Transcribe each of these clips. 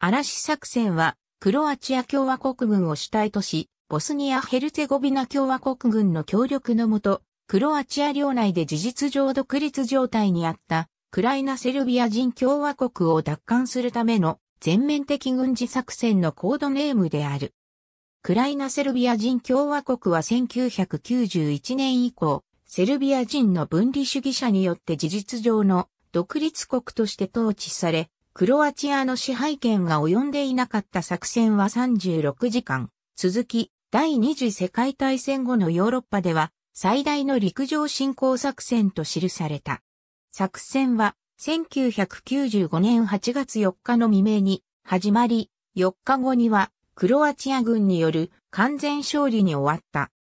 嵐作戦は、クロアチア共和国軍を主体とし、ボスニア・ヘルツェゴビナ共和国軍の協力のもと、クロアチア領内で事実上独立状態にあった、クライナ・セルビア人共和国を奪還するための全面的軍事作戦のコードネームである。クライナ・セルビア人共和国は1991年以降、セルビア人の分離主義者によって事実上の独立国として統治され、クロアチアの支配権が及んでいなかった作戦は36時間、続き、第二次世界大戦後のヨーロッパでは、最大の陸上侵攻作戦と記された。作戦は、1995年8月4日の未明に始まり、4日後にはクロアチア軍による完全勝利に終わった。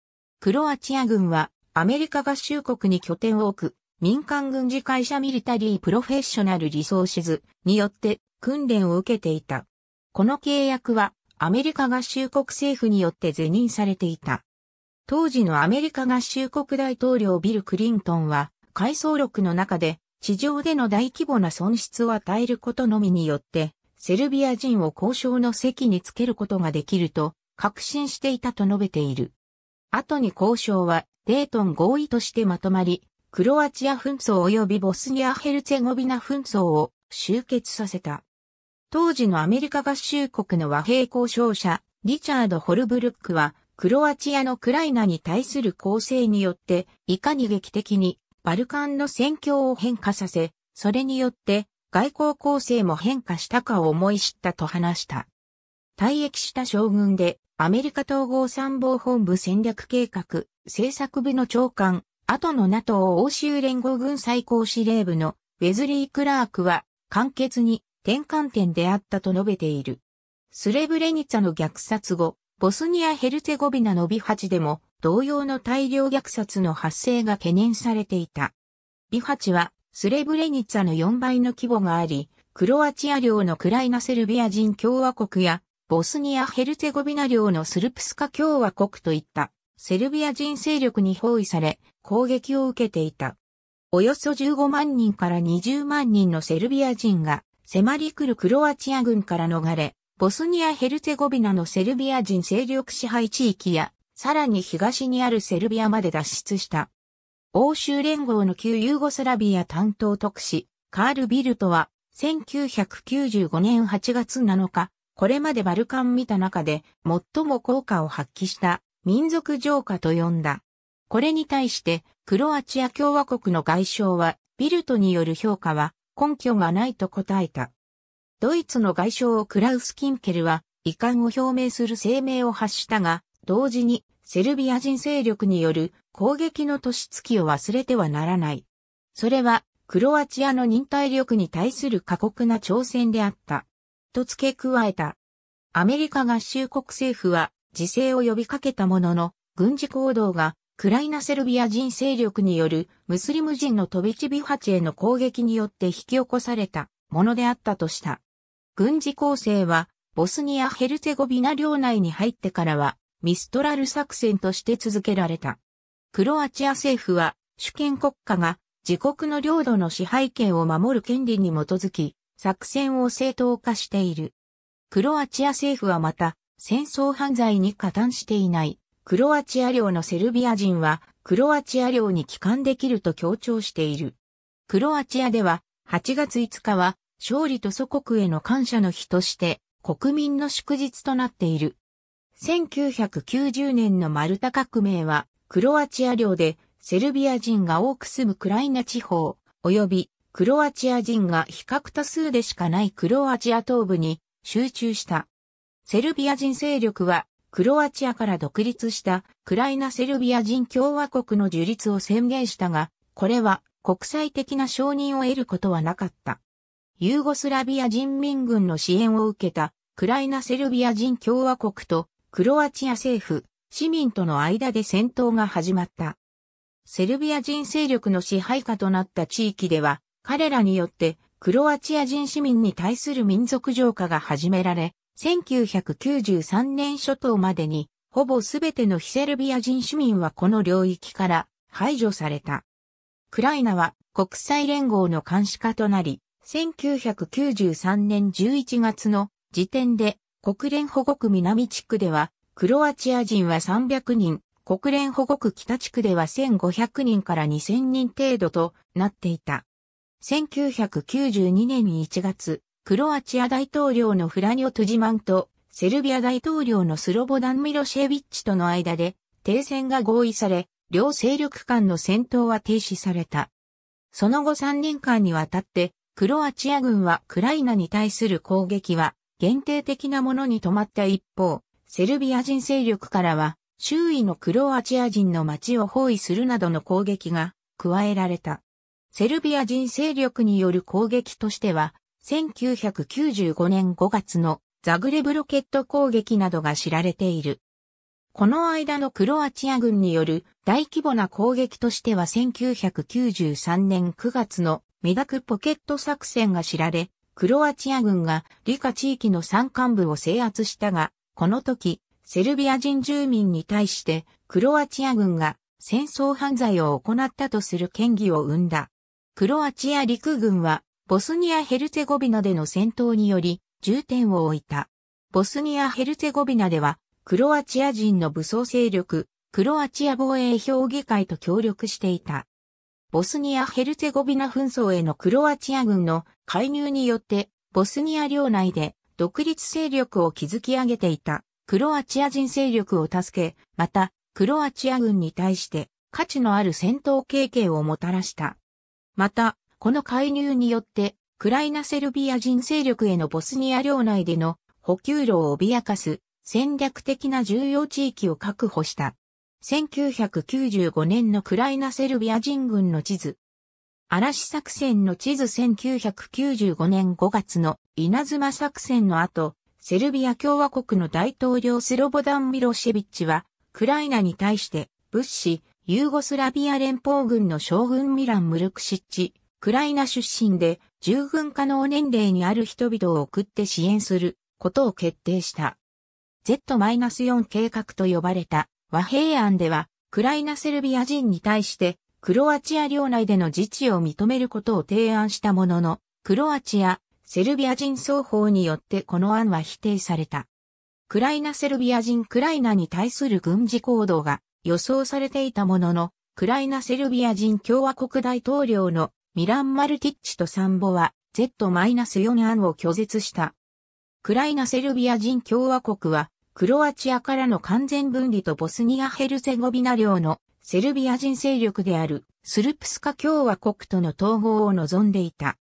クロアチア軍はアメリカ合衆国に拠点を置く民間軍事会社ミリタリープロフェッショナルリソーシズによって訓練を受けていた。この契約はアメリカ合衆国政府によって是認されていた。当時のアメリカ合衆国大統領ビル・クリントンは、回想録の中で、地上での大規模な損失を与えることのみによって、セルビア人を交渉の席につけることができると、確信していたと述べている。後に交渉は、デートン合意としてまとまり、クロアチア紛争及びボスニア・ヘルツェゴビナ紛争を終結させた。当時のアメリカ合衆国の和平交渉者、リチャード・ホルブルックは、クロアチアのクライナに対する攻勢によって、いかに劇的にバルカンの戦況を変化させ、それによって外交攻勢も変化したかを思い知ったと話した。退役した将軍でアメリカ統合参謀本部戦略計画政策部の長官後の NATO 欧州連合軍最高司令部のウェズリー・クラークは簡潔に転換点であったと述べている。スレブレニツァの虐殺後、ボスニア・ヘルツェゴビナのビハチでも同様の大量虐殺の発生が懸念されていた。ビハチはスレブレニツァの4倍の規模があり、クロアチア領のクライナセルビア人共和国やボスニア・ヘルツェゴビナ領のスルプスカ共和国といったセルビア人勢力に包囲され、攻撃を受けていた。およそ15万人から20万人のセルビア人が迫り来るクロアチア軍から逃れ、ボスニア・ヘルツェゴビナのセルビア人勢力支配地域や、さらに東にあるセルビアまで脱出した。欧州連合の旧ユーゴスラビア担当特使、カール・ビルトは、1995年8月7日、これまでバルカン見た中で最も効果を発揮した民族浄化と呼んだ。これに対して、クロアチア共和国の外相は、ビルトによる評価は根拠がないと答えた。ドイツの外相クラウス・キンケルは、遺憾を表明する声明を発したが、同時に、セルビア人勢力による攻撃の年月を忘れてはならない。それは、クロアチアの忍耐力に対する過酷な挑戦であった。と付け加えた。アメリカ合衆国政府は、自制を呼びかけたものの、軍事行動がクライナセルビア人勢力によるムスリム人の飛び地ビハチへの攻撃によって引き起こされたものであったとした。軍事攻勢はボスニア・ヘルツェゴビナ領内に入ってからはミストラル作戦として続けられた。クロアチア政府は主権国家が自国の領土の支配権を守る権利に基づき作戦を正当化している。クロアチア政府はまた戦争犯罪に加担していないクロアチア領のセルビア人はクロアチア領に帰還できると強調している。クロアチアでは8月5日は勝利と祖国への感謝の日として国民の祝日となっている。1990年のマルタ革命はクロアチア領でセルビア人が多く住むクライナ地方及びクロアチア人が比較多数でしかないクロアチア東部に集中した。セルビア人勢力は、クロアチアから独立したクライナ・セルビア人共和国の樹立を宣言したが、これは国際的な承認を得ることはなかった。ユーゴスラビア人民軍の支援を受けたクライナ・セルビア人共和国とクロアチア政府、市民との間で戦闘が始まった。セルビア人勢力の支配下となった地域では、彼らによってクロアチア人市民に対する民族浄化が始められ、1993年初頭までに、ほぼすべてのヒセルビア人市民はこの領域から排除された。クライナは国際連合の監視下となり、1993年11月の時点で国連保護区南地区では、クロアチア人は300人、国連保護区北地区では1500人から2000人程度となっていた。1992年1月、クロアチア大統領のフラニョ・トゥジマンと、セルビア大統領のスロボダン・ミロシェビッチとの間で、停戦が合意され、両勢力間の戦闘は停止された。その後3年間にわたって、クロアチア軍はクライナに対する攻撃は限定的なものに止まった一方、セルビア人勢力からは周囲のクロアチア人の街を包囲するなどの攻撃が加えられた。セルビア人勢力による攻撃としては1995年5月のザグレブロケット攻撃などが知られている。この間のクロアチア軍による大規模な攻撃としては1993年9月のメダクポケット作戦が知られ、クロアチア軍がリカ地域の山間部を制圧したが、この時、セルビア人住民に対してクロアチア軍が戦争犯罪を行ったとする権疑を生んだ。クロアチア陸軍はボスニア・ヘルツェゴビナでの戦闘により重点を置いた。ボスニア・ヘルツェゴビナでは、クロアチア人の武装勢力、クロアチア防衛評議会と協力していた。ボスニア・ヘルツェゴビナ紛争へのクロアチア軍の介入によって、ボスニア領内で独立勢力を築き上げていたクロアチア人勢力を助け、また、クロアチア軍に対して価値のある戦闘経験をもたらした。また、この介入によって、クライナセルビア人勢力へのボスニア領内での補給路を脅かす戦略的な重要地域を確保した。1995年のクライナセルビア人軍の地図。嵐作戦の地図1995年5月の稲妻作戦の後、セルビア共和国の大統領スロボダン・ミロシェビッチは、クライナに対して、物資、ユーゴスラビア連邦軍の将軍ミラン・ムルクシッチ、クライナ出身で従軍可能年齢にある人々を送って支援することを決定した。Z-4 計画と呼ばれた和平案では、クライナセルビア人に対してクロアチア領内での自治を認めることを提案したものの、クロアチア、セルビア人双方によってこの案は否定された。クライナセルビア人クライナに対する軍事行動が予想されていたものの、クライナセルビア人共和国大統領のミラン・マルティッチとサンボは Z-4 案を拒絶した。クライナ・セルビア人共和国はクロアチアからの完全分離とボスニア・ヘルツェゴビナ領のセルビア人勢力であるスルプスカ共和国との統合を望んでいた。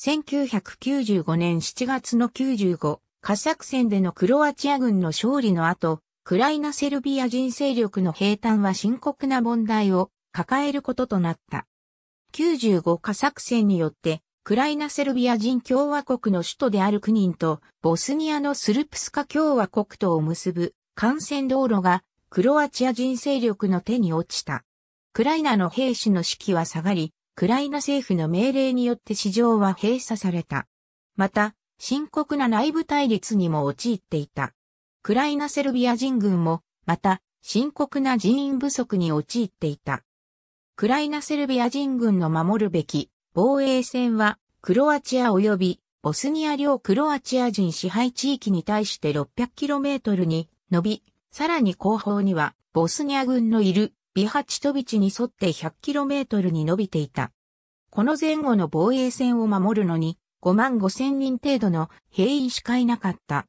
1995年7月の95カ作戦でのクロアチア軍の勝利の後、クライナ・セルビア人勢力の平坦は深刻な問題を抱えることとなった。95化作戦によって、クライナセルビア人共和国の首都であるクニンと、ボスニアのスルプスカ共和国とを結ぶ幹線道路が、クロアチア人勢力の手に落ちた。クライナの兵士の士気は下がり、クライナ政府の命令によって市場は閉鎖された。また、深刻な内部対立にも陥っていた。クライナセルビア人軍も、また、深刻な人員不足に陥っていた。クライナセルビア人軍の守るべき防衛線は、クロアチア及びボスニア領クロアチア人支配地域に対して 600km に伸び、さらに後方にはボスニア軍のいるビハチトビチに沿って 100km に伸びていた。この前後の防衛線を守るのに5万5千人程度の兵員しかいなかった。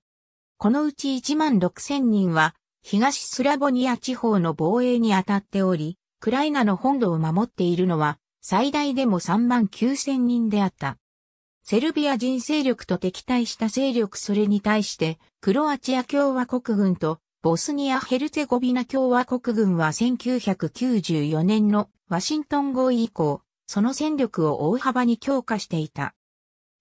このうち1万6千人は東スラボニア地方の防衛に当たっており、クライナの本土を守っているのは、最大でも3万9千人であった。セルビア人勢力と敵対した勢力それに対して、クロアチア共和国軍とボスニア・ヘルツェゴビナ共和国軍は1994年のワシントン合意以降、その戦力を大幅に強化していた。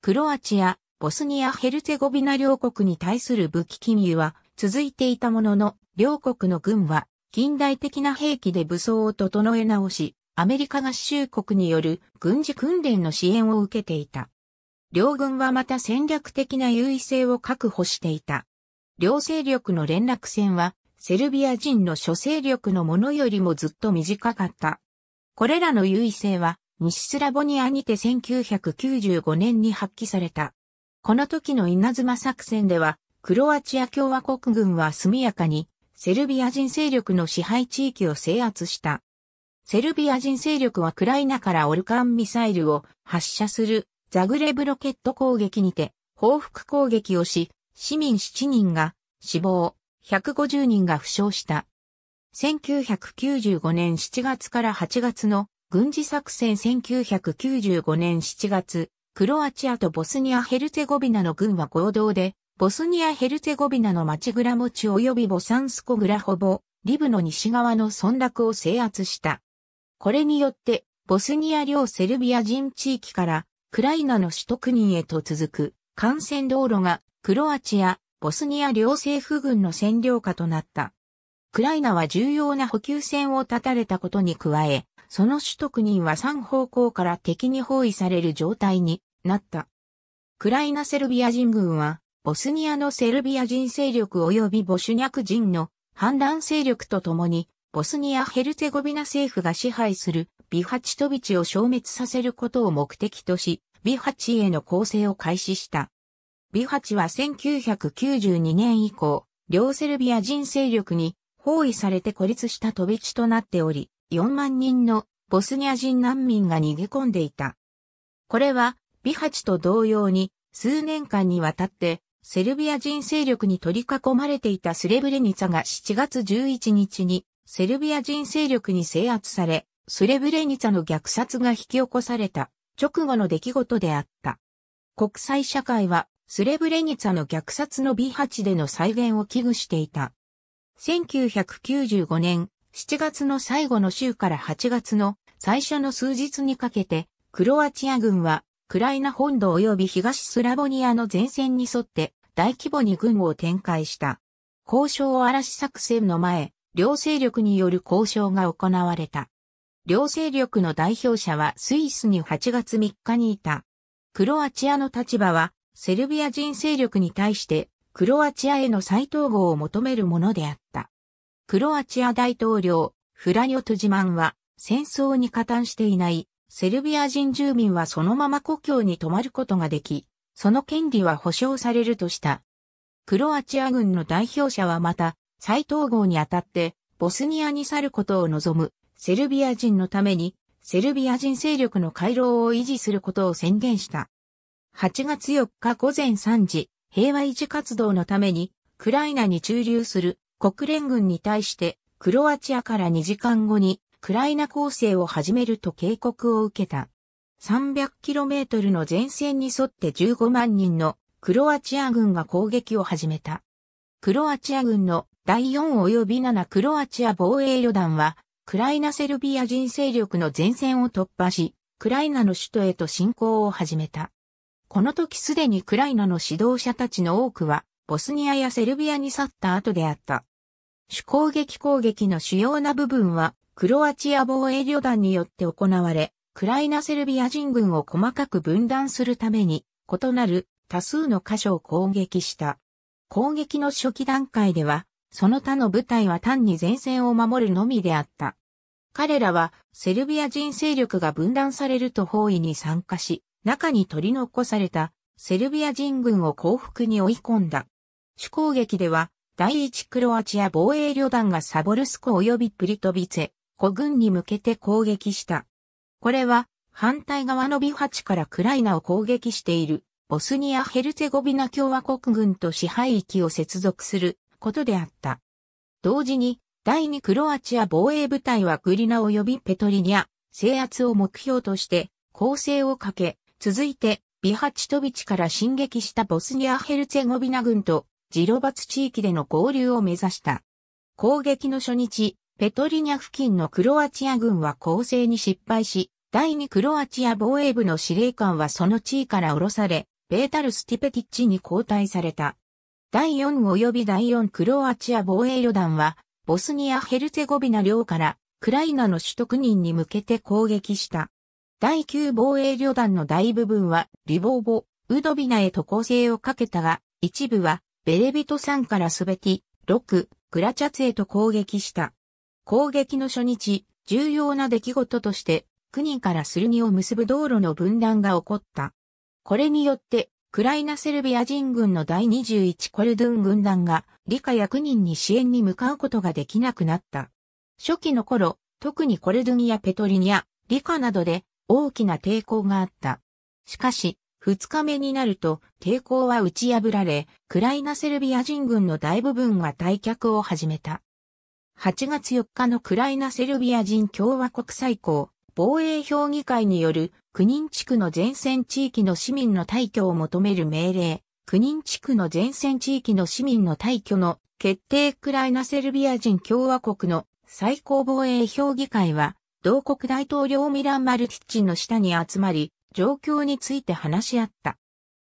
クロアチア、ボスニア・ヘルツェゴビナ両国に対する武器禁輸は続いていたものの、両国の軍は近代的な兵器で武装を整え直し、アメリカ合衆国による軍事訓練の支援を受けていた。両軍はまた戦略的な優位性を確保していた。両勢力の連絡戦は、セルビア人の諸勢力のものよりもずっと短かった。これらの優位性は、西スラボニアにて1995年に発揮された。この時の稲妻作戦では、クロアチア共和国軍は速やかにセルビア人勢力の支配地域を制圧した。セルビア人勢力はクライナからオルカンミサイルを発射するザグレブロケット攻撃にて報復攻撃をし、市民7人が死亡、150人が負傷した。1995年7月から8月の軍事作戦1995年7月、クロアチアとボスニア・ヘルツェゴビナの軍は合同でボスニア・ヘルツェゴビナの町グラモチ及びボサンスコグラホボ、リブの西側の村落を制圧した。これによって、ボスニア領セルビア人地域から、クライナの首都国へと続く、幹線道路が、クロアチア、ボスニア両政府軍の占領下となった。クライナは重要な補給線を断たれたことに加え、その首都国は3方向から敵に包囲される状態になった。クライナセルビア人軍はボスニアのセルビア人勢力及びボシュニャク人の反乱勢力とともに、ボスニア・ヘルツェゴビナ政府が支配するビハチトビチを消滅させることを目的とし、ビハチへの攻勢を開始した。ビハチは1992年以降、両セルビア人勢力に包囲されて孤立した飛び地となっており、4万人のボスニア人難民が逃げ込んでいた。これは、ビハチと同様に、数年間にわたってセルビア人勢力に取り囲まれていたスレブレニツァが7月11日にセルビア人勢力に制圧され、スレブレニツァの虐殺が引き起こされた直後の出来事であった。国際社会はスレブレニツァの虐殺の B8 での再現を危惧していた。1995年7月の最後の週から8月の最初の数日にかけて、クロアチア軍はクライナ本土及び東スラボニアの前線に沿って大規模に軍を展開した。交渉嵐作戦の前、両勢力による交渉が行われた。両勢力の代表者はスイスに8月3日にいた。クロアチアの立場は、セルビア人勢力に対して、クロアチアへの再統合を求めるものであった。クロアチア大統領、フラニョトジマンは、戦争に加担していないセルビア人住民はそのまま故郷に泊まることができ、その権利は保障されるとした。クロアチア軍の代表者はまた、再統合にあたって、ボスニアに去ることを望む、セルビア人のために、セルビア人勢力の回廊を維持することを宣言した。8月4日午前3時、平和維持活動のために、クライナに駐留する国連軍に対して、クロアチアから2時間後にクライナ攻勢を始めると警告を受けた。300km の前線に沿って15万人のクロアチア軍が攻撃を始めた。クロアチア軍の第4及び7クロアチア防衛旅団は、クライナセルビア人勢力の前線を突破し、クライナの首都へと侵攻を始めた。この時すでにクライナの指導者たちの多くは、ボスニアやセルビアに去った後であった。主攻撃攻撃の主要な部分は、クロアチア防衛旅団によって行われ、クライナセルビア人軍を細かく分断するために、異なる多数の箇所を攻撃した。攻撃の初期段階では、その他の部隊は単に前線を守るのみであった。彼らは、セルビア人勢力が分断されると包囲に参加し、中に取り残された、セルビア人軍を降伏に追い込んだ。主攻撃では、第一クロアチア防衛旅団がサボルスコ及びプリトビツェ、孤軍に向けて攻撃した。これは、反対側のビハチからクライナを攻撃している、ボスニア・ヘルツェゴビナ共和国軍と支配域を接続することであった。同時に、第2クロアチア防衛部隊はグリナ及びペトリニア、制圧を目標として、攻勢をかけ、続いて、ビハチトビチから進撃したボスニア・ヘルツェゴビナ軍と、ジロバツ地域での合流を目指した。攻撃の初日、ペトリニャ付近のクロアチア軍は攻勢に失敗し、第2クロアチア防衛部の司令官はその地位から降ろされ、ベータル・スティペティッチに交代された。第4及び第4クロアチア防衛旅団は、ボスニア・ヘルツェゴビナ領からクライナの首都人に向けて攻撃した。第9防衛旅団の大部分はリボーボ、ウドビナへと攻勢をかけたが、一部はベレビト山からすべて、6、クラチャツへと攻撃した。攻撃の初日、重要な出来事として、人からスルニを結ぶ道路の分断が起こった。これによって、クライナセルビア人軍の第21コルドゥン軍団が、理科や人に支援に向かうことができなくなった。初期の頃、特にコルドゥンやペトリニア、理科などで大きな抵抗があった。しかし、2日目になると抵抗は打ち破られ、クライナセルビア人軍の大部分が退却を始めた。8月4日のクライナセルビア人共和国最高防衛評議会による9人地区の前線地域の市民の退去を求める命令、9人地区の前線地域の市民の退去の決定クライナセルビア人共和国の最高防衛評議会は、同国大統領ミラン・マルティッチの下に集まり、状況について話し合った。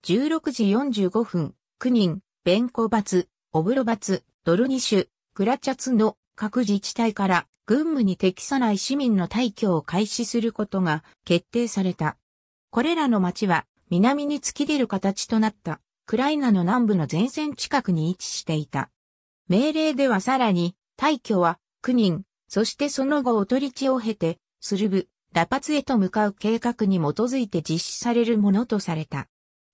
16時45分、9人、ベンコバツ、オブロバツ、ドルニシュ、クラチャツの各自治体から軍務に適さない市民の退去を開始することが決定された。これらの町は南に突き出る形となったクライナの南部の前線近くに位置していた。命令ではさらに、退去は9人、そしてその後おとり地を経て、スルブ、ラパツへと向かう計画に基づいて実施されるものとされた。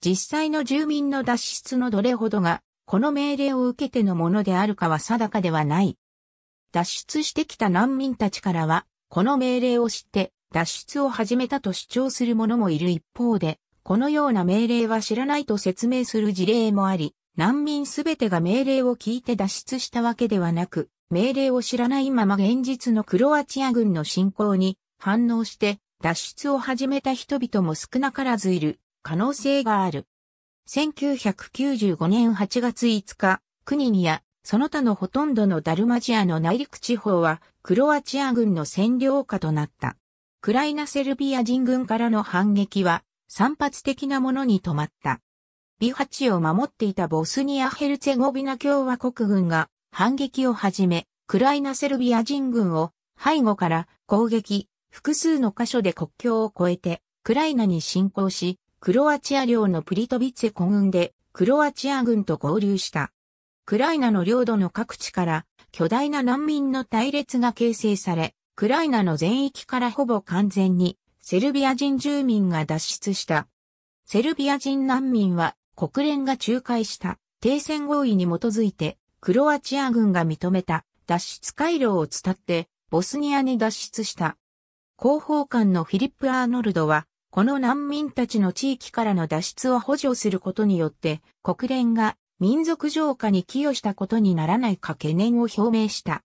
実際の住民の脱出のどれほどが、この命令を受けてのものであるかは定かではない。脱出してきた難民たちからは、この命令を知って脱出を始めたと主張する者もいる一方で、このような命令は知らないと説明する事例もあり、難民すべてが命令を聞いて脱出したわけではなく、命令を知らないまま現実のクロアチア軍の侵攻に反応して脱出を始めた人々も少なからずいる可能性がある。1995年8月5日、クニニア、その他のほとんどのダルマジアの内陸地方はクロアチア軍の占領下となった。クライナセルビア人軍からの反撃は散発的なものに止まった。ビハチを守っていたボスニア・ヘルツェゴビナ共和国軍が反撃を始め、クライナセルビア人軍を背後から攻撃、複数の箇所で国境を越えて、クライナに侵攻し、クロアチア領のプリトビツェ古軍でクロアチア軍と合流した。クライナの領土の各地から巨大な難民の隊列が形成され、クライナの全域からほぼ完全にセルビア人住民が脱出した。セルビア人難民は国連が仲介した停戦合意に基づいてクロアチア軍が認めた脱出回廊を伝ってボスニアに脱出した。広報官のフィリップ・アーノルドはこの難民たちの地域からの脱出を補助することによって国連が民族浄化に寄与したことにならないか懸念を表明した。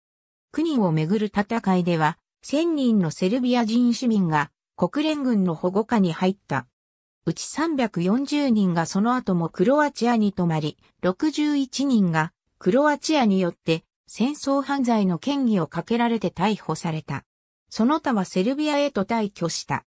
国をめぐる戦いでは、1000人のセルビア人市民が国連軍の保護下に入った。うち340人がその後もクロアチアに泊まり、61人がクロアチアによって戦争犯罪の嫌疑をかけられて逮捕された。その他はセルビアへと退去した。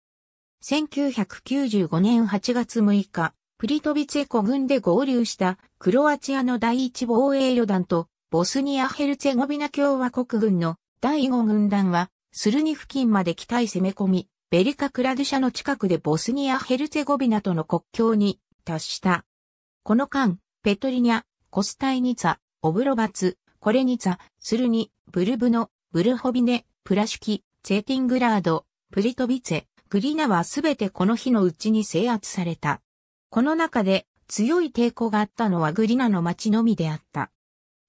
1995年8月6日、プリトビツェコ軍で合流したクロアチアの第一防衛旅団と、ボスニア・ヘルツェゴビナ共和国軍の第五軍団は、スルニ付近まで機体攻め込み、ベリカ・クラドゥシャの近くでボスニア・ヘルツェゴビナとの国境に達した。この間、ペトリニャ、コスタイニツァ、オブロバツ、コレニツァ、スルニ、ブルブノ、ブルホビネ、プラシュキ、ツェーティングラード、プリトビツェ、グリナはすべてこの日のうちに制圧された。この中で強い抵抗があったのはグリナの町のみであった。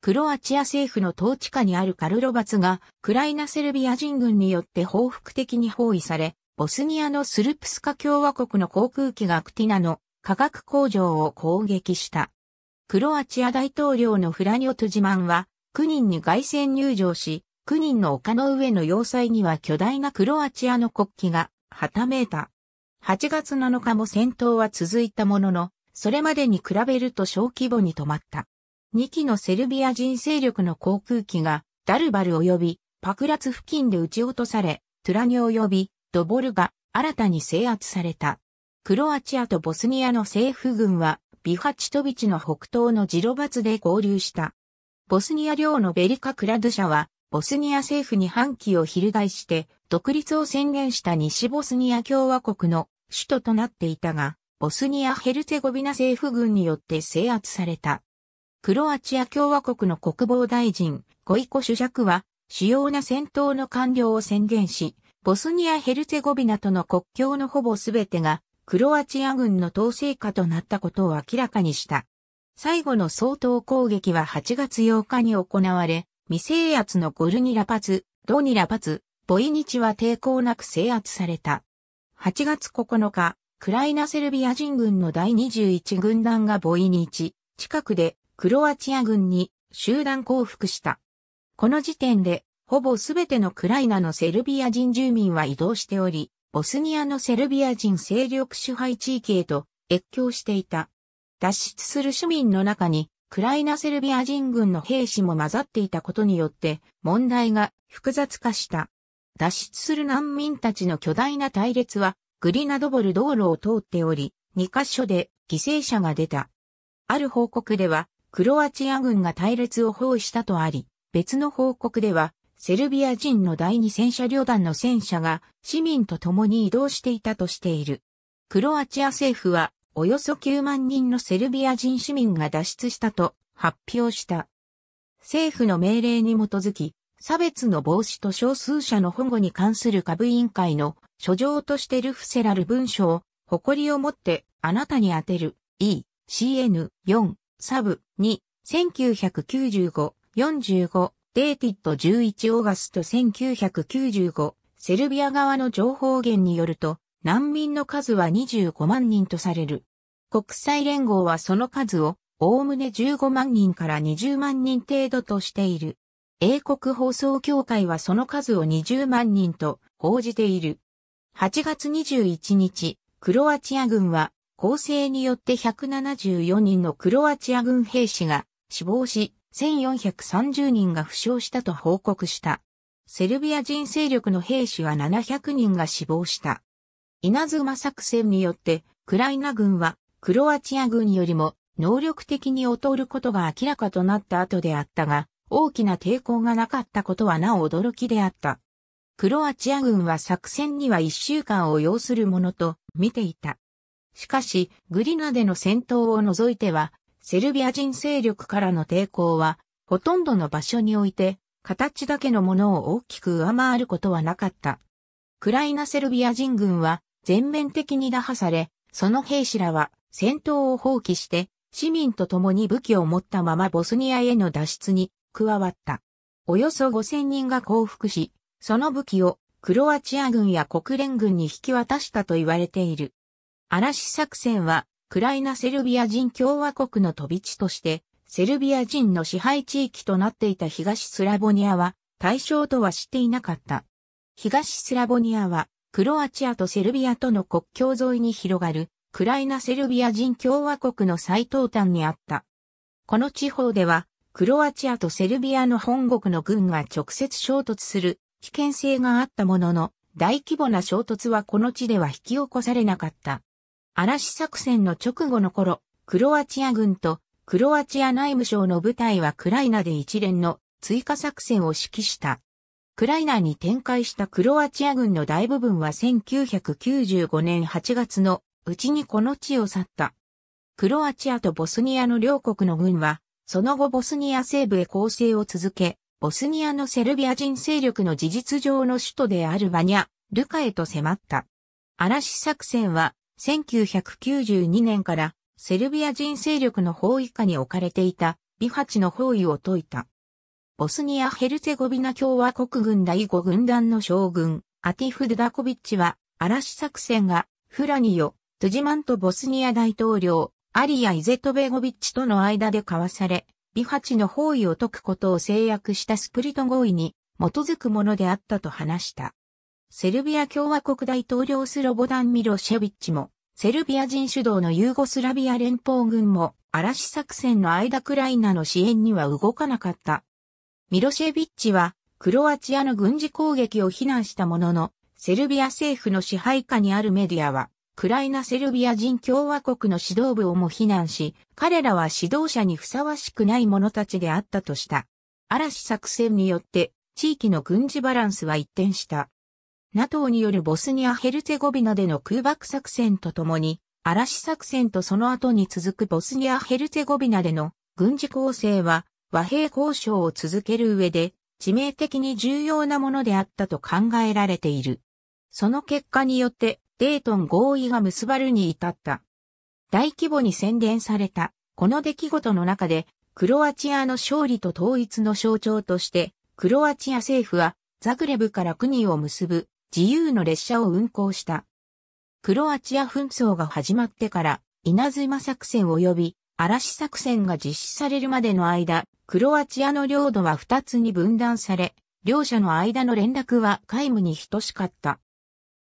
クロアチア政府の統治下にあるカルロバツが、クライナセルビア人軍によって報復的に包囲され、ボスニアのスルプスカ共和国の航空機がクティナの化学工場を攻撃した。クロアチア大統領のフラニオト自慢は、9人に外戦入場し、9人の丘の上の要塞には巨大なクロアチアの国旗がはためいた。8月7日も戦闘は続いたものの、それまでに比べると小規模に止まった。2機のセルビア人勢力の航空機が、ダルバル及び、パクラツ付近で撃ち落とされ、トゥラニ及び、ドボルが、新たに制圧された。クロアチアとボスニアの政府軍は、ビハチトビチの北東のジロバツで合流した。ボスニア領のベリカ・クラドゥシャは、ボスニア政府に反旗を翻して、独立を宣言した西ボスニア共和国の首都となっていたが、ボスニア・ヘルツェゴビナ政府軍によって制圧された。クロアチア共和国の国防大臣、ゴイコ・シュジャクは、主要な戦闘の完了を宣言し、ボスニア・ヘルツェゴビナとの国境のほぼすべてが、クロアチア軍の統制下となったことを明らかにした。最後の総統攻撃は8月8日に行われ、未制圧のゴルニラパツ、ドニラパツ、ボイニチは抵抗なく制圧された。8月9日、クライナセルビア人軍の第21軍団がボイニチ、近くでクロアチア軍に集団降伏した。この時点で、ほぼすべてのクライナのセルビア人住民は移動しており、ボスニアのセルビア人勢力支配地域へと越境していた。脱出する市民の中に、クライナセルビア人軍の兵士も混ざっていたことによって、問題が複雑化した。脱出する難民たちの巨大な隊列は、グリナドボル道路を通っており、2カ所で犠牲者が出た。ある報告では、クロアチア軍が隊列を包囲したとあり、別の報告では、セルビア人の第二戦車旅団の戦車が市民と共に移動していたとしている。クロアチア政府は、およそ9万人のセルビア人市民が脱出したと発表した。政府の命令に基づき、差別の防止と少数者の保護に関する下部委員会の書状としてルフセラル文書を、誇りを持ってあなたに当てる E、CN4、サブ2、1995、45、デーティッド11オーガスト1995、セルビア側の情報源によると、難民の数は25万人とされる。国際連合はその数を、おおむね15万人から20万人程度としている。英国放送協会はその数を20万人と報じている。8月21日、クロアチア軍は、攻勢によって174人のクロアチア軍兵士が死亡し、1430人が負傷したと報告した。セルビア人勢力の兵士は700人が死亡した。稲妻作戦によって、ウクライナ軍は、クロアチア軍よりも、能力的に劣ることが明らかとなった後であったが、大きな抵抗がなかったことはなお驚きであった。クロアチア軍は作戦には一週間を要するものと見ていた。しかし、グリナでの戦闘を除いては、セルビア人勢力からの抵抗は、ほとんどの場所において、形だけのものを大きく上回ることはなかった。クライナセルビア人軍は全面的に打破され、その兵士らは戦闘を放棄して、市民と共に武器を持ったままボスニアへの脱出に加わった。およそ5000人が降伏し、その武器をクロアチア軍や国連軍に引き渡したと言われている。嵐作戦は、クライナセルビア人共和国の飛び地として、セルビア人の支配地域となっていた東スラボニアは、対象とはしていなかった。東スラボニアは、クロアチアとセルビアとの国境沿いに広がる、クライナセルビア人共和国の最東端にあった。この地方では、クロアチアとセルビアの本国の軍が直接衝突する危険性があったものの、大規模な衝突はこの地では引き起こされなかった。嵐作戦の直後の頃、クロアチア軍とクロアチア内務省の部隊はクライナで一連の追加作戦を指揮した。クライナに展開したクロアチア軍の大部分は1995年8月のうちにこの地を去った。クロアチアとボスニアの両国の軍は、その後ボスニア西部へ攻勢を続け、ボスニアのセルビア人勢力の事実上の首都であるバニャ、ルカへと迫った。嵐作戦は、1992年からセルビア人勢力の包囲下に置かれていたビハチの包囲を解いた。ボスニア・ヘルツェゴビナ共和国軍第5軍団の将軍、アティフ・ドゥダコビッチは、嵐作戦が、フラニヨ、トゥジマンとボスニア大統領、アリア・イゼトベゴビッチとの間で交わされ、ビハチの包囲を解くことを制約したスプリト合意に基づくものであったと話した。セルビア共和国大統領スロボダン・ミロシェビッチも、セルビア人主導のユーゴスラビア連邦軍も嵐作戦の間クライナの支援には動かなかった。ミロシェビッチはクロアチアの軍事攻撃を非難したものの、セルビア政府の支配下にあるメディアは、クライナセルビア人共和国の指導部をも非難し、彼らは指導者にふさわしくない者たちであったとした。嵐作戦によって地域の軍事バランスは一転した。NATO によるボスニア・ヘルツェゴビナでの空爆作戦とともに、嵐作戦とその後に続くボスニア・ヘルツェゴビナでの軍事攻勢は和平交渉を続ける上で致命的に重要なものであったと考えられている。その結果によってデートン合意が結ばるに至った。大規模に宣伝された、この出来事の中で、クロアチアの勝利と統一の象徴として、クロアチア政府は、ザグレブから国を結ぶ、自由の列車を運行した。クロアチア紛争が始まってから、稲妻作戦及び嵐作戦が実施されるまでの間、クロアチアの領土は二つに分断され、両者の間の連絡は皆無に等しかった。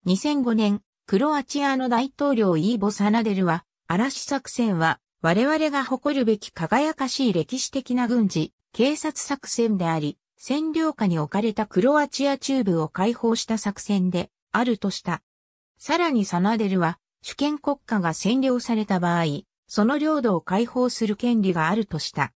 2005年、クロアチアの大統領イーボ・サナデルは、嵐作戦は、我々が誇るべき輝かしい歴史的な軍事、警察作戦であり、占領下に置かれたクロアチア中部を解放した作戦で、あるとした。さらにサナデルは、主権国家が占領された場合、その領土を解放する権利があるとした。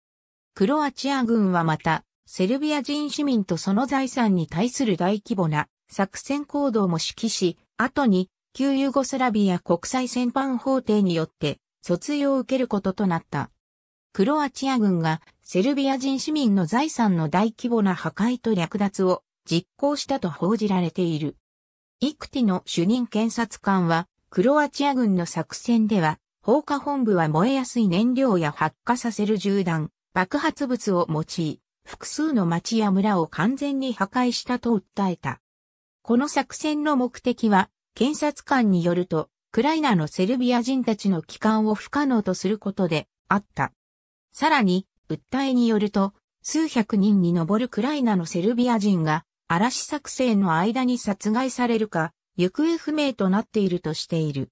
クロアチア軍はまた、セルビア人市民とその財産に対する大規模な作戦行動も指揮し、後に旧ユーゴスラビア国際戦犯法廷によって訴追を受けることとなった。クロアチア軍がセルビア人市民の財産の大規模な破壊と略奪を実行したと報じられている。イクティの主任検察官は、クロアチア軍の作戦では、放火本部は燃えやすい燃料や発火させる銃弾、爆発物を用い、複数の町や村を完全に破壊したと訴えた。この作戦の目的は、検察官によると、クライナのセルビア人たちの帰還を不可能とすることであった。さらに、訴えによると、数百人に上るクライナのセルビア人が、嵐作戦の間に殺害されるか、行方不明となっているとしている。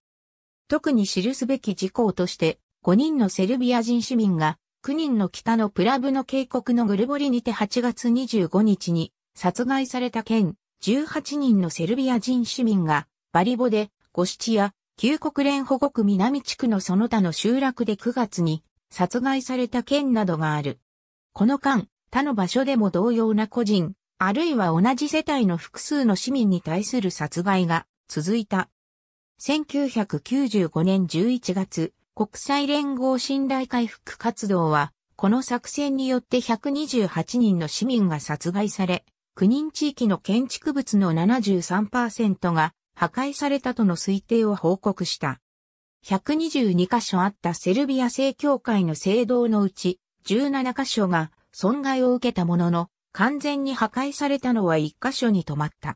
特に記すべき事項として、5人のセルビア人市民が、9人の北のプラブの渓谷のグルボリにて8月25日に殺害された件、18人のセルビア人市民がバリボで、ゴシチア、旧国連保護区南地区のその他の集落で9月に殺害された件などがある。この間、他の場所でも同様な個人、あるいは同じ世帯の複数の市民に対する殺害が続いた。1995年11月、国際連合信頼回復活動は、この作戦によって128人の市民が殺害され、9人地域の建築物の73%が破壊されたとの推定を報告した。122カ所あったセルビア正教会の聖堂のうち17カ所が損害を受けたものの完全に破壊されたのは1カ所に止まった。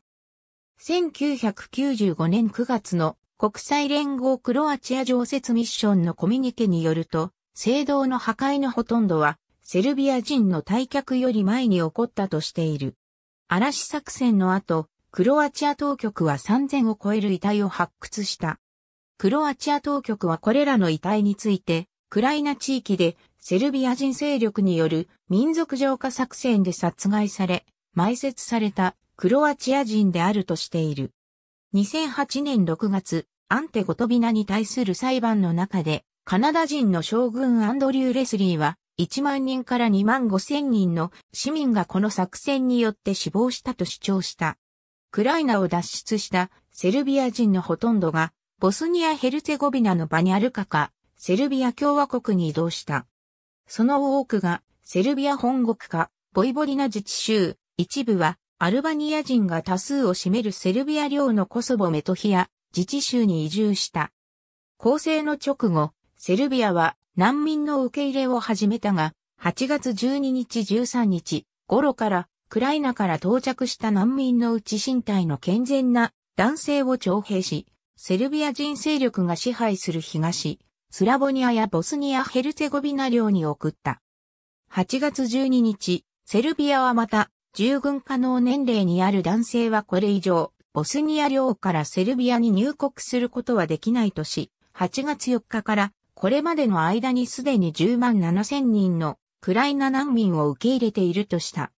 1995年9月の国際連合クロアチア常設ミッションのコミュニケによると、聖堂の破壊のほとんどはセルビア人の退却より前に起こったとしている。嵐作戦の後、クロアチア当局は3000を超える遺体を発掘した。クロアチア当局はこれらの遺体について、クライナ地域でセルビア人勢力による民族浄化作戦で殺害され、埋設されたクロアチア人であるとしている。2008年6月、アンテゴトビナに対する裁判の中で、カナダ人の将軍アンドリュー・レスリーは、1万人から2万5千人の市民がこの作戦によって死亡したと主張した。クライナを脱出したセルビア人のほとんどが、ボスニア・ヘルツェゴビナのバニャルカか、セルビア共和国に移動した。その多くが、セルビア本国か、ボイボリナ自治州、一部は、アルバニア人が多数を占めるセルビア領のコソボ・メトヒア、自治州に移住した。構成の直後、セルビアは難民の受け入れを始めたが、8月12日13日頃からクライナから到着した難民のうち身体の健全な男性を徴兵し、セルビア人勢力が支配する東、スラボニアやボスニア・ヘルツェゴビナ領に送った。8月12日、セルビアはまた、従軍可能年齢にある男性はこれ以上、ボスニア領からセルビアに入国することはできないとし、8月4日から、これまでの間にすでに10万7千人のクライナ難民を受け入れているとした。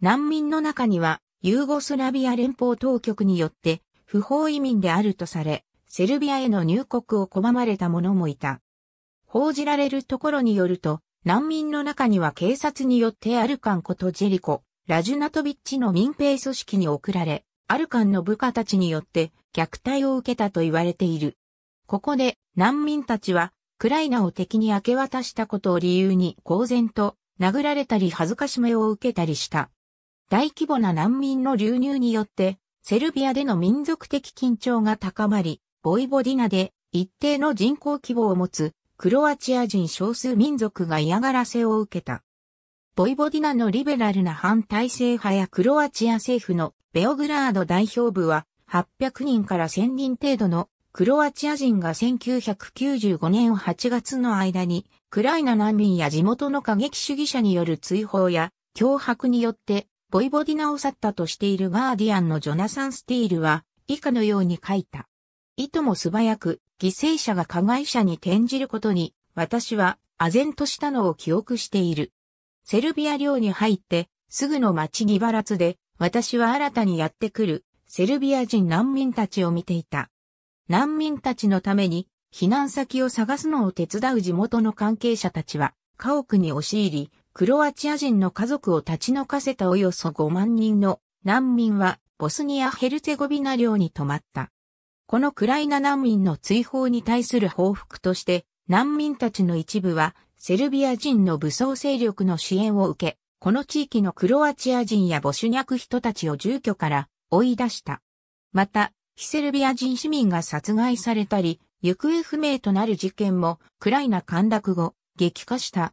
難民の中には、ユーゴスラビア連邦当局によって、不法移民であるとされ、セルビアへの入国を拒まれた者もいた。報じられるところによると、難民の中には警察によってアルカンことジェリコ、ラジュナトビッチの民兵組織に送られ、アルカンの部下たちによって虐待を受けたと言われている。ここで難民たちは、クライナを敵に明け渡したことを理由に公然と殴られたり恥ずかしめを受けたりした。大規模な難民の流入によって、セルビアでの民族的緊張が高まり、ボイボディナで一定の人口規模を持つクロアチア人少数民族が嫌がらせを受けた。ボイボディナのリベラルな反体制派やクロアチア政府のベオグラード代表部は800人から1000人程度のクロアチア人が1995年8月の間にクライナ難民や地元の過激主義者による追放や脅迫によってボイボディナを去ったとしているガーディアンのジョナサン・スティールは、以下のように書いた。いとも素早く、犠牲者が加害者に転じることに、私は、唖然としたのを記憶している。セルビア領に入って、すぐの町ギバラツで、私は新たにやってくる、セルビア人難民たちを見ていた。難民たちのために、避難先を探すのを手伝う地元の関係者たちは、家屋に押し入り、クロアチア人の家族を立ち退かせたおよそ5万人の難民はボスニア・ヘルツェゴビナ領に泊まった。このクライナ難民の追放に対する報復として、難民たちの一部はセルビア人の武装勢力の支援を受け、この地域のクロアチア人やボシュニャク人たちを住居から追い出した。また、非セルビア人市民が殺害されたり、行方不明となる事件も、クライナ陥落後、激化した。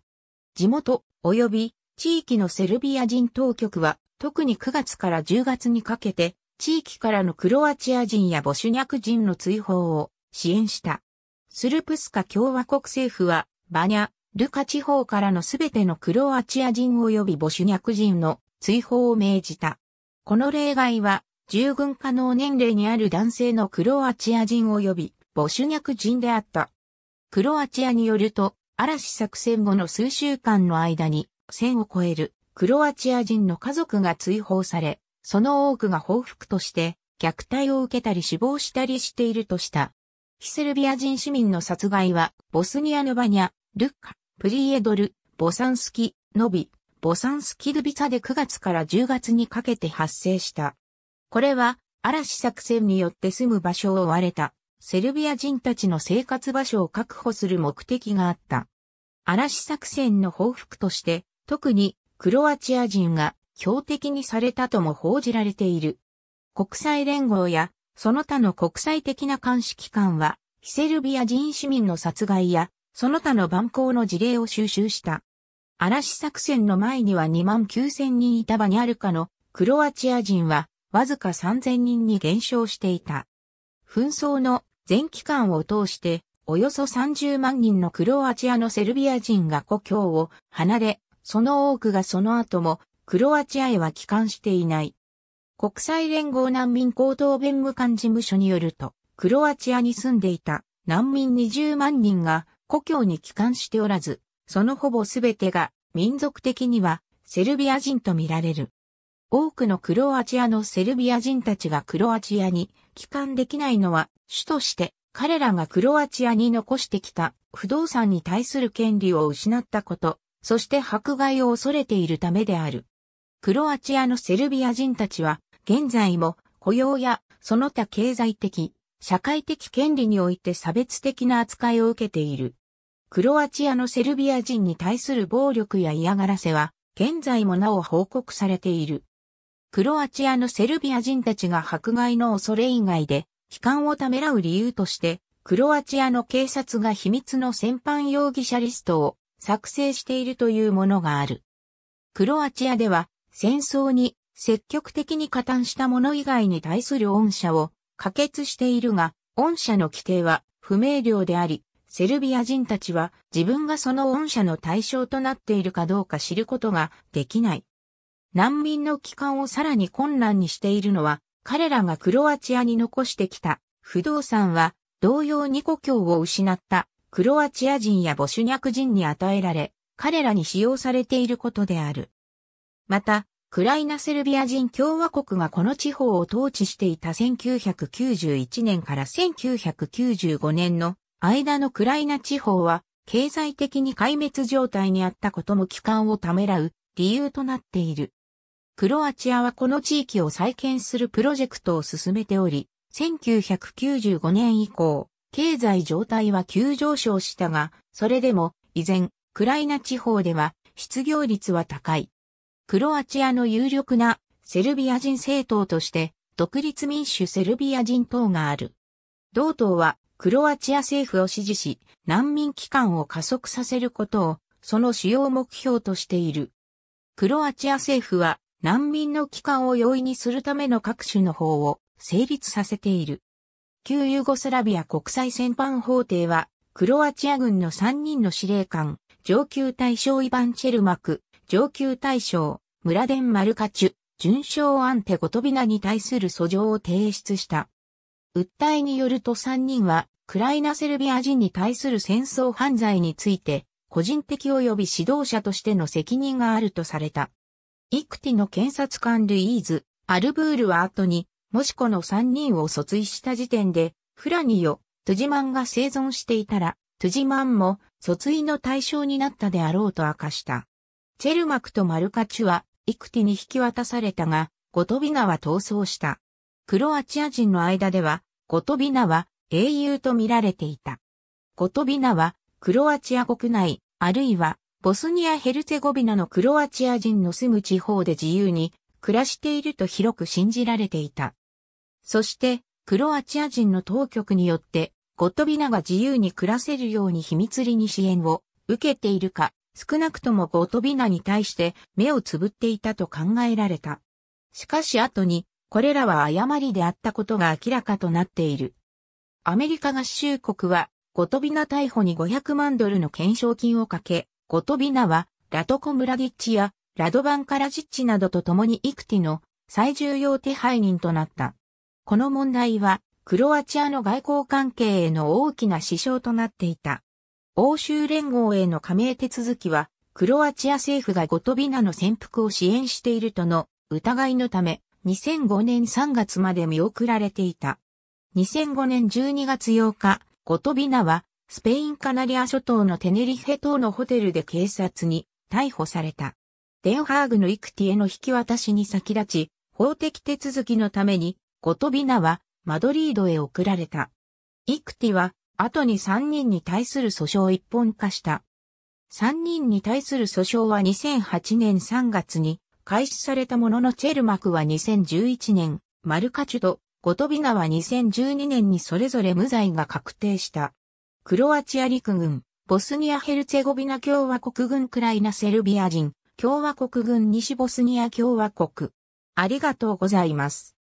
地元、及び地域のセルビア人当局は、特に9月から10月にかけて、地域からのクロアチア人やボシュニャク人の追放を支援した。スルプスカ共和国政府は、バニャ、ルカ地方からのすべてのクロアチア人及びボシュニャク人の追放を命じた。この例外は、従軍可能年齢にある男性のクロアチア人及びボシュニャク人であった。クロアチアによると、嵐作戦後の数週間の間に、1000を超えるクロアチア人の家族が追放され、その多くが報復として、虐待を受けたり死亡したりしているとした。ヒセルビア人市民の殺害は、ボスニア・ヌバニャ、ルッカ、プリエドル、ボサンスキ、ノビ、ボサンスキルビサで9月から10月にかけて発生した。これは、嵐作戦によって住む場所を追われたセルビア人たちの生活場所を確保する目的があった。嵐作戦の報復として、特にクロアチア人が標的にされたとも報じられている。国際連合やその他の国際的な監視機関は、非セルビア人市民の殺害や、その他の蛮行の事例を収集した。嵐作戦の前には2万9000人いた場にあるかのクロアチア人は、わずか3000人に減少していた。紛争の全期間を通して、およそ30万人のクロアチアのセルビア人が故郷を離れ、その多くがその後もクロアチアへは帰還していない。国際連合難民高等弁務官事務所によると、クロアチアに住んでいた難民20万人が故郷に帰還しておらず、そのほぼすべてが民族的にはセルビア人とみられる。多くのクロアチアのセルビア人たちがクロアチアに帰還できないのは主として彼らがクロアチアに残してきた不動産に対する権利を失ったこと、そして迫害を恐れているためである。クロアチアのセルビア人たちは現在も雇用やその他経済的、社会的権利において差別的な扱いを受けている。クロアチアのセルビア人に対する暴力や嫌がらせは現在もなお報告されている。クロアチアのセルビア人たちが迫害の恐れ以外で帰還をためらう理由として、クロアチアの警察が秘密の戦犯容疑者リストを作成しているというものがある。クロアチアでは戦争に積極的に加担した者以外に対する恩赦を可決しているが、恩赦の規定は不明瞭であり、セルビア人たちは自分がその恩赦の対象となっているかどうか知ることができない。難民の帰還をさらに困難にしているのは彼らがクロアチアに残してきた不動産は同様に故郷を失ったクロアチア人やボシュニャク人に与えられ、彼らに使用されていることである。また、クライナセルビア人共和国がこの地方を統治していた1991年から1995年の間のクライナ地方は経済的に壊滅状態にあったことも期間をためらう理由となっている。クロアチアはこの地域を再建するプロジェクトを進めており、1995年以降、経済状態は急上昇したが、それでも、依然、クライナ地方では、失業率は高い。クロアチアの有力なセルビア人政党として、独立民主セルビア人党がある。同党は、クロアチア政府を支持し、難民機関を加速させることを、その主要目標としている。クロアチア政府は、難民の帰還を容易にするための各種の法を成立させている。旧ユーゴスラビア国際戦犯法廷は、クロアチア軍の3人の司令官、上級大将イバン・チェルマク、上級大将、ムラデン・マルカチュ、順将アンテ・ゴトビナに対する訴状を提出した。訴えによると3人は、クライナ・セルビア人に対する戦争犯罪について、個人的及び指導者としての責任があるとされた。イクティの検察官ルイーズ、アルブールは後に、もしこの三人を訴追した時点で、フラニよ、トゥジマンが生存していたら、トゥジマンも訴追の対象になったであろうと明かした。チェルマクとマルカチュは、イクティに引き渡されたが、ゴトビナは逃走した。クロアチア人の間では、ゴトビナは英雄と見られていた。ゴトビナは、クロアチア国内、あるいはボスニア・ヘルツェゴビナのクロアチア人の住む地方で自由に暮らしていると広く信じられていた。そして、クロアチア人の当局によって、ゴトビナが自由に暮らせるように秘密裏に支援を受けているか、少なくともゴトビナに対して目をつぶっていたと考えられた。しかし後に、これらは誤りであったことが明らかとなっている。アメリカ合衆国は、ゴトビナ逮捕に500万ドルの懸賞金をかけ、ゴトビナは、ラトコ・ムラディッチや、ラドバン・カラジッチなどと共にイクティの最重要手配人となった。この問題は、クロアチアの外交関係への大きな支障となっていた。欧州連合への加盟手続きは、クロアチア政府がゴトビナの潜伏を支援しているとの疑いのため、2005年3月まで見送られていた。2005年12月8日、ゴトビナはスペインカナリア諸島のテネリフェ島のホテルで警察に逮捕された。デンハーグのイクティへの引き渡しに先立ち、法的手続きのために、ゴトビナはマドリードへ送られた。イクティは、後に3人に対する訴訟を一本化した。3人に対する訴訟は2008年3月に開始されたもののチェルマクは2011年、マルカチュド、ゴトビナは2012年にそれぞれ無罪が確定した。クロアチア陸軍、ボスニア・ヘルツェゴビナ共和国軍クライナセルビア人、共和国軍西ボスニア共和国。ありがとうございます。